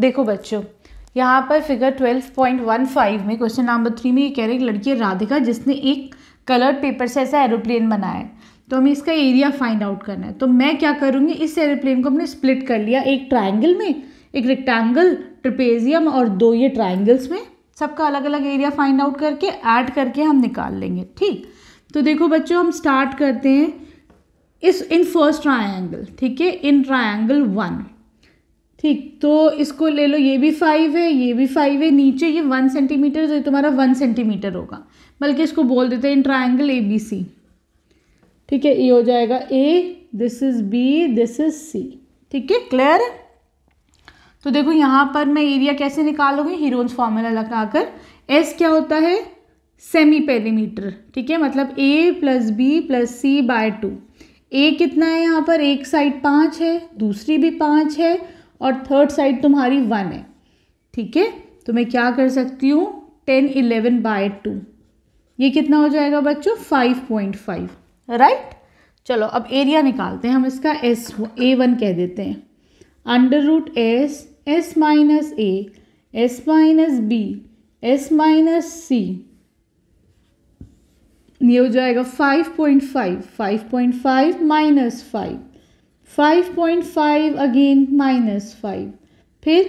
देखो बच्चों यहाँ पर फिगर 12.15 में क्वेश्चन नंबर थ्री में ये कह रहे हैं लड़की राधिका जिसने एक कलर्ड पेपर से ऐसा एरोप्लेन बनाया है तो हमें इसका एरिया फाइंड आउट करना है तो मैं क्या करूँगी इस एरोप्लेन को हमने स्प्लिट कर लिया एक ट्राइंगल में एक रेक्टेंगल ट्रिपेजियम और दो ये ट्राइंगल्स में सबका अलग अलग एरिया फाइंड आउट करके ऐड करके हम निकाल लेंगे ठीक तो देखो बच्चों हम स्टार्ट करते हैं इस इन फर्स्ट ट्राइंगल ठीक है इन ट्राइंगल वन ठीक तो इसको ले लो ये भी फाइव है ये भी फाइव है नीचे ये वन सेंटीमीटर तो ये तुम्हारा वन सेंटीमीटर होगा बल्कि इसको बोल देते हैं in triangle A B C ठीक है ये हो जाएगा A this is B this is C ठीक है क्लियर है तो देखो यहाँ पर मैं एरिया कैसे निकालूंगी हीरोन्स फार्मूला लगाकर एस क्या होता है सेमी पेरीमीटर ठीक है मतलब A plus B plus C by two A कितना है यहाँ पर एक साइड पाँच है दूसरी भी पाँच है और थर्ड साइड तुम्हारी वन है ठीक है तो मैं क्या कर सकती हूँ टेन इलेवन बाय टू ये कितना हो जाएगा बच्चों फाइव पॉइंट फाइव राइट चलो अब एरिया निकालते हैं हम इसका एस ए वन कह देते हैं under root S S minus A S minus B S minus C ये हो जाएगा five point five five point five minus five five point five again minus five फिर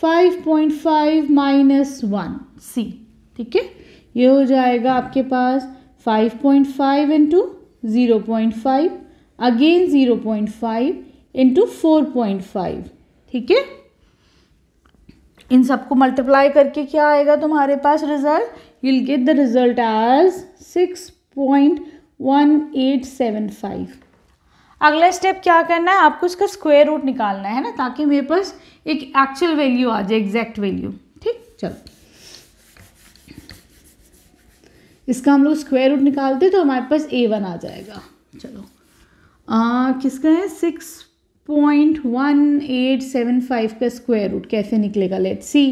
five point five minus one C ठीक है ये हो जाएगा आपके पास five point five into zero point five again zero point five into four point five ठीक है इन सबको मल्टीप्लाई करके क्या आएगा तुम्हारे पास result you'll get the result as six point one eight seven five अगला स्टेप क्या करना है आपको इसका स्क्वायर रूट निकालना है ना ताकि मेरे पास एक एक्चुअल वैल्यू आ जाए एग्जैक्ट वैल्यू ठीक चलो इसका हम लोग स्क्वायर रूट निकालते तो हमारे पास ए वन आ जाएगा चलो आ, किसका है six point one eight seven five का स्क्वायर रूट कैसे निकलेगा लेट सी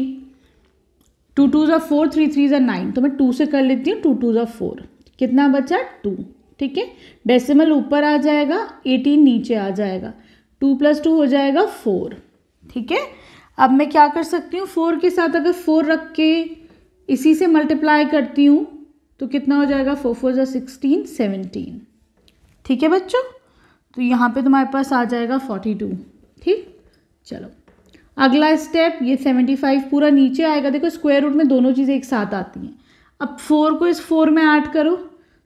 टू टू ज़ा फोर थ्री थ्री ज़ा नाइन तो मैं टू से कर लेती हूँ टू टू ज़ा फोर कितना बचा टू ठीक है डेसिमल ऊपर आ जाएगा एटीन नीचे आ जाएगा टू प्लस टू हो जाएगा फोर ठीक है अब मैं क्या कर सकती हूँ फोर के साथ अगर फोर रख के इसी से मल्टीप्लाई करती हूँ तो कितना हो जाएगा फोर फोर जो सिक्सटीन सेवनटीन ठीक है बच्चों तो यहाँ पे तुम्हारे पास आ जाएगा फोर्टी टू ठीक चलो अगला स्टेप ये सेवेंटी फाइव पूरा नीचे आएगा देखो स्क्वायर रूट में दोनों चीज़ें एक साथ आती हैं अब फोर को इस फोर में ऐड करो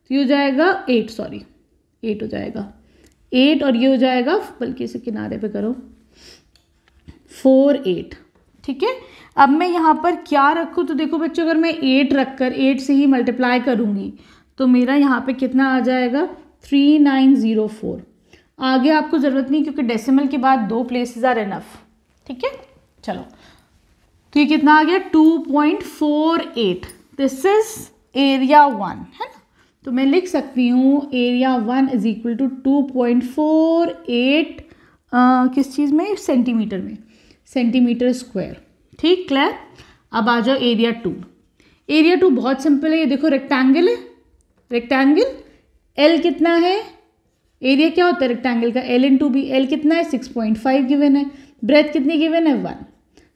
तो ये हो जाएगा एट सॉरी एट हो जाएगा एट और ये हो जाएगा बल्कि इसे किनारे पे करो फोर एट ठीक है अब मैं यहाँ पर क्या रखूँ तो देखो बच्चों अगर मैं एट रख कर एट से ही मल्टीप्लाई करूँगी तो मेरा यहाँ पे कितना आ जाएगा थ्री नाइन ज़ीरो फोर आगे आपको ज़रूरत नहीं क्योंकि डेसिमल के बाद दो प्लेसेस आर एनफ ठीक है चलो तो ये कितना आ गया two point four eight this is area one है ना तो मैं लिख सकती हूँ area one is equal to two point four eight किस चीज़ में सेंटीमीटर में सेंटीमीटर स्क्वायर ठीक क्लियर अब आ जाओ एरिया टू एरिया टू बहुत सिंपल है ये देखो रेक्टेंगल है रेक्टेंगल एल कितना है एरिया क्या होता है रेक्टेंगल का L into B L कितना है सिक्स पॉइंट फाइव गिवन है ब्रेथ कितनी गिवन है वन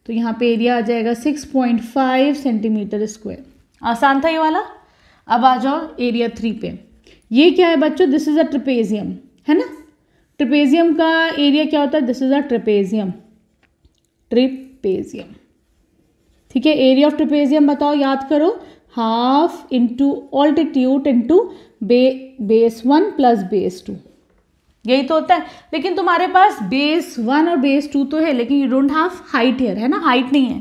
तो यहाँ पे एरिया आ जाएगा six point five centimetre square आसान था ये वाला अब आ जाओ एरिया थ्री पे ये क्या है बच्चों दिस इज़ अ ट्रिपेजियम है ना ट्रिपेजियम का एरिया क्या होता है this is a trapezium trapezium ठीक है एरिया ऑफ ट्रिपेजियम बताओ याद करो हाफ इंटू ऑल्टीट्यूट इंटू बे base one plus base two यही तो होता है लेकिन तुम्हारे पास बेस वन और बेस टू तो है लेकिन you don't have height here है ना हाइट नहीं है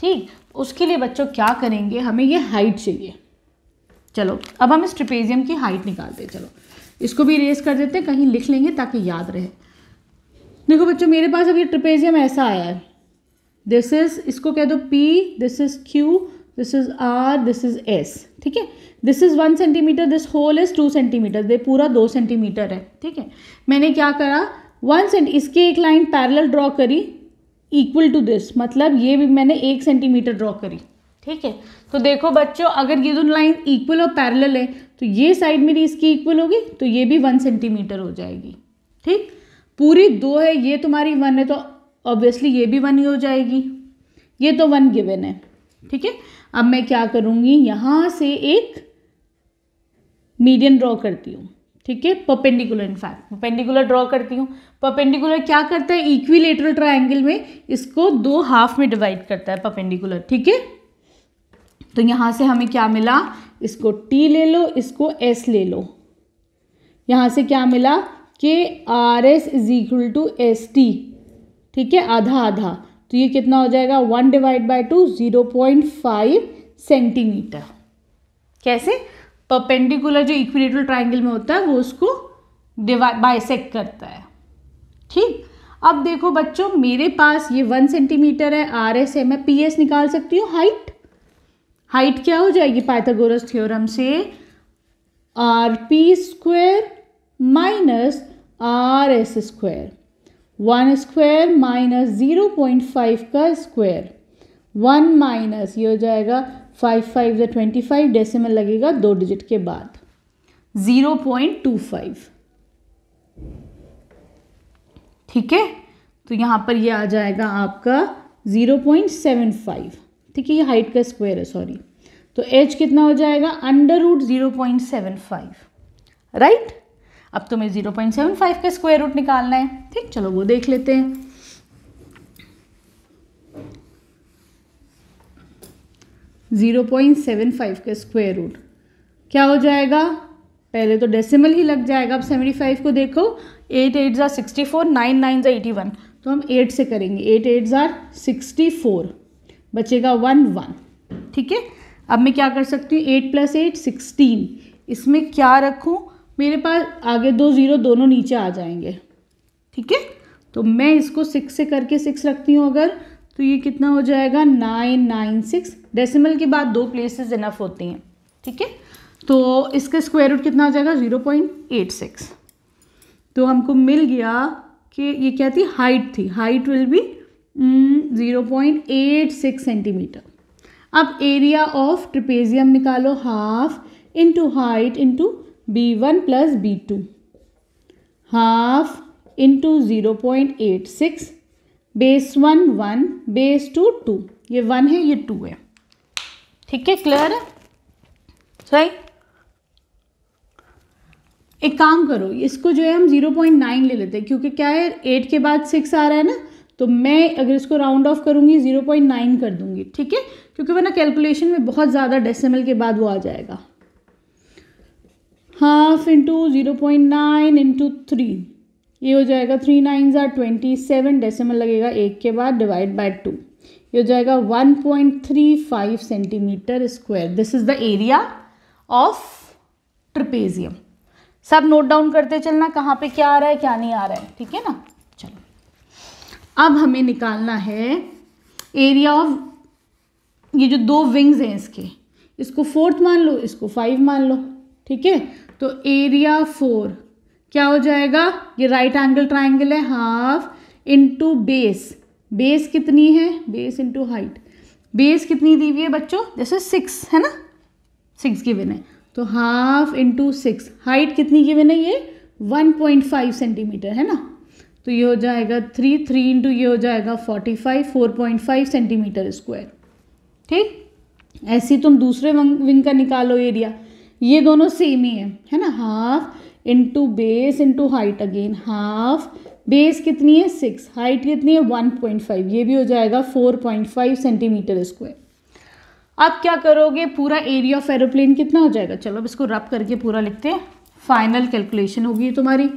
ठीक उसके लिए बच्चों क्या करेंगे हमें ये हाइट चाहिए चलो अब हम इस ट्रिपेजियम की हाइट निकालते हैं चलो इसको भी इरेज कर देते हैं कहीं लिख लेंगे ताकि याद रहे देखो बच्चों मेरे पास अब ये ट्रिपेजियम ऐसा आया है दिस इज़ इसको कह दो P this is Q this is R this is S ठीक है this is one centimetre this whole is two centimetre दे पूरा दो सेंटीमीटर है ठीक है मैंने क्या करा वन सेंटी इसकी एक लाइन पैरल ड्रॉ करी इक्वल टू दिस मतलब ये भी मैंने एक सेंटीमीटर ड्रॉ करी ठीक है तो देखो बच्चों अगर ये दोनों लाइन इक्वल और पैरल है तो ये साइड मेरी इसकी इक्वल होगी तो ये भी वन सेंटीमीटर हो जाएगी ठीक पूरी दो है ये तुम्हारी वन है तो ऑब्वियसली ये भी वन ही हो जाएगी ये तो वन गिवन है ठीक है अब मैं क्या करूँगी यहाँ से एक मीडियन ड्रॉ करती हूँ ठीक है पर्पेंडिकुलर इनफैक्ट पर्पेंडिकुलर ड्रॉ करती हूँ पर्पेंडिकुलर क्या करता है इक्विलेटरल ट्रायंगल में इसको दो हाफ में डिवाइड करता है पर्पेंडिकुलर ठीक है तो यहाँ से हमें क्या मिला इसको टी ले लो इसको एस ले लो यहाँ से क्या मिला कि R S is equal to S T ठीक है आधा आधा तो ये कितना हो जाएगा one divide by two zero point five centimetre कैसे परपेंडिकुलर जो इक्विलेटरल ट्राइंगल में होता है वो उसको डिवाइड बाइसेक करता है ठीक अब देखो बच्चों मेरे पास ये वन सेंटीमीटर है आर एस है मैं पी एस निकाल सकती हूँ हाइट हाइट क्या हो जाएगी पाइथागोरस थ्योरम से R P square minus R S square one square minus zero point five का स्क्वायर वन माइनस ये हो जाएगा फाइव फाइव या ट्वेंटी फाइव डेसिमल लगेगा दो डिजिट के बाद ज़ीरो पॉइंट टू फाइव ठीक है तो यहाँ पर ये यह आ जाएगा आपका ज़ीरो पॉइंट सेवन फाइव ठीक है ये हाइट का स्क्वायर है सॉरी तो एच कितना हो जाएगा under root zero point seven five right अब तुम्हें ज़ीरो पॉइंट सेवन फाइव का स्क्वायर रूट निकालना है ठीक चलो वो देख लेते हैं ज़ीरो पॉइंट सेवन फाइव का स्क्वायर रूट क्या हो जाएगा पहले तो डेसिमल ही लग जाएगा अब सेवेंटी फाइव को देखो एट एट ज़ार सिक्सटी फोर नाइन नाइन ज़ार एटी वन तो हम एट से करेंगे एट एट ज़ार सिक्सटी फोर बचेगा वन वन ठीक है अब मैं क्या कर सकती हूँ एट प्लस एट सिक्सटीन इसमें क्या रखूँ मेरे पास आगे दो ज़ीरो दोनों नीचे आ जाएंगे ठीक है तो मैं इसको सिक्स से करके सिक्स रखती हूँ अगर तो ये कितना हो जाएगा नाइन नाइन सिक्स डेसिमल के बाद दो प्लेसेस इनफ होती हैं ठीक है तो इसका स्क्वायर रूट कितना हो जाएगा ज़ीरो पॉइंट एट सिक्स तो हमको मिल गया कि ये क्या थी हाइट थी height will be zero point eight six centimetre अब एरिया ऑफ ट्रिपेजियम निकालो half into height into B one plus B two half into zero point eight six base one one base two two ये one है ये to है ठीक है clear है सही एक काम करो इसको जो है हम ज़ीरो पॉइंट नाइन ले लेते हैं क्योंकि क्या है एट के बाद सिक्स आ रहा है ना तो मैं अगर इसको राउंड ऑफ करूंगी ज़ीरो पॉइंट नाइन कर दूंगी ठीक है क्योंकि वरना कैलकुलेशन में बहुत ज़्यादा डेसिमल के बाद वो आ जाएगा half into zero point nine into three ये हो जाएगा थ्री नाइन ज़ार ट्वेंटी सेवन डेसिमल लगेगा एक के बाद डिवाइड बाय टू ये हो जाएगा one point three five centimetre square this is the area of trapezium सब नोट डाउन करते चलना कहाँ पे क्या आ रहा है क्या नहीं आ रहा है ठीक है ना अब हमें निकालना है एरिया ऑफ ये जो दो विंग्स हैं इसके इसको फोर्थ मान लो इसको फाइव मान लो ठीक है तो एरिया फोर क्या हो जाएगा ये राइट एंगल ट्राइंगल है हाफ इंटू बेस बेस कितनी है बेस इंटू हाइट बेस कितनी दी हुई है बच्चों जैसे सिक्स है ना सिक्स गिवन है तो हाफ इंटू सिक्स हाइट कितनी गिवन है ये वन पॉइंट फाइव सेंटीमीटर है ना तो ये हो जाएगा थ्री थ्री इंटू ये हो जाएगा forty five four point five centimetre square ठीक ऐसी तुम दूसरे विंग का निकालो एरिया ये दोनों सेम ही है है ना half into base into height again half base कितनी है सिक्स हाइट कितनी है वन पॉइंट फाइव ये भी हो जाएगा four point five centimetre square अब क्या करोगे पूरा एरिया ऑफ एरोप्लेन कितना हो जाएगा चलो अब इसको रब करके पूरा लिखते हैं फाइनल कैलकुलेशन होगी तुम्हारी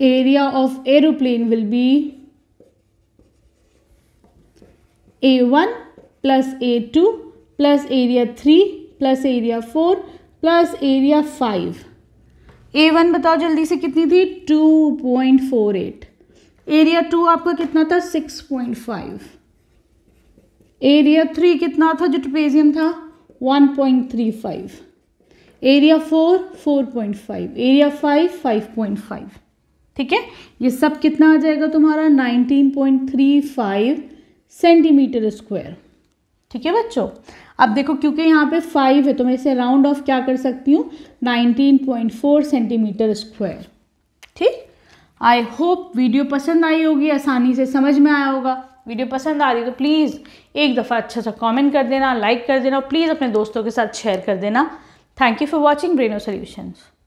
area of aeroplane will be a1 plus a2 plus area 3 plus area four plus area five A one बताओ जल्दी से कितनी थी two point four eight area two आपका कितना था six point five area three कितना था जो ट्रपेजियम था one point three five area four four point five area five five point five ठीक है ये सब कितना आ जाएगा तुम्हारा 19.35 सेंटीमीटर स्क्वायर ठीक है बच्चों अब देखो क्योंकि यहाँ पे फाइव है तो मैं इसे राउंड ऑफ क्या कर सकती हूँ 19.4 सेंटीमीटर स्क्वायर ठीक आई होप वीडियो पसंद आई होगी आसानी से समझ में आया होगा वीडियो पसंद आ रही तो प्लीज़ एक दफ़ा अच्छा सा कमेंट कर देना लाइक कर देना और प्लीज़ अपने दोस्तों के साथ शेयर कर देना thank you for watching Braino solutions